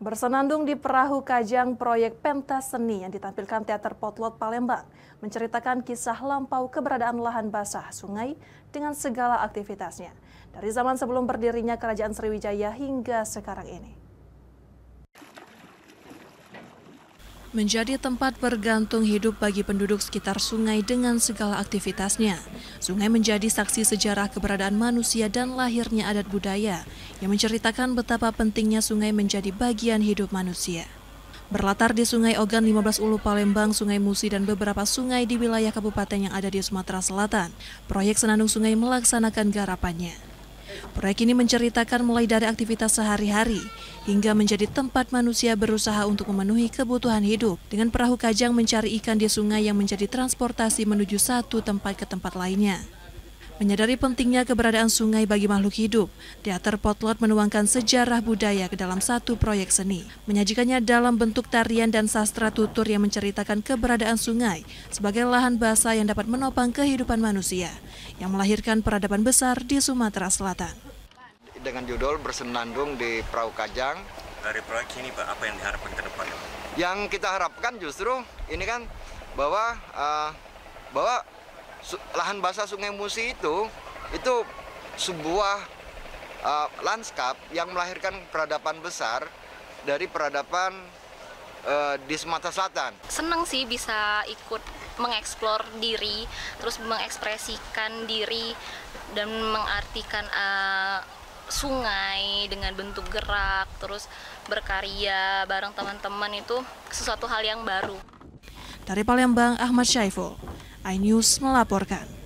Bersenandung di perahu Kajang, proyek pentas seni yang ditampilkan Teater Potlot Palembang menceritakan kisah lampau keberadaan lahan basah sungai dengan segala aktivitasnya. Dari zaman sebelum berdirinya Kerajaan Sriwijaya hingga sekarang ini. menjadi tempat bergantung hidup bagi penduduk sekitar sungai dengan segala aktivitasnya. Sungai menjadi saksi sejarah keberadaan manusia dan lahirnya adat budaya yang menceritakan betapa pentingnya sungai menjadi bagian hidup manusia. Berlatar di Sungai Ogan 15 Ulu Palembang, Sungai Musi, dan beberapa sungai di wilayah kabupaten yang ada di Sumatera Selatan, proyek Senandung Sungai melaksanakan garapannya. Proyek ini menceritakan mulai dari aktivitas sehari-hari hingga menjadi tempat manusia berusaha untuk memenuhi kebutuhan hidup dengan perahu kajang mencari ikan di sungai yang menjadi transportasi menuju satu tempat ke tempat lainnya. Menyadari pentingnya keberadaan sungai bagi makhluk hidup, teater Potlot menuangkan sejarah budaya ke dalam satu proyek seni. Menyajikannya dalam bentuk tarian dan sastra tutur yang menceritakan keberadaan sungai sebagai lahan basah yang dapat menopang kehidupan manusia, yang melahirkan peradaban besar di Sumatera Selatan. Dengan judul Bersenandung di Perahu Kajang. Dari proyek ini Pak, apa yang diharapkan ke depan? Yang kita harapkan justru ini kan bahwa uh, bahwa lahan basah Sungai Musi itu itu sebuah uh, lanskap yang melahirkan peradaban besar dari peradaban uh, di Sumatera Selatan. Senang sih bisa ikut mengeksplor diri, terus mengekspresikan diri dan mengartikan uh, sungai dengan bentuk gerak, terus berkarya bareng teman-teman itu sesuatu hal yang baru. Dari Palembang, Ahmad Syaiful iNews melaporkan.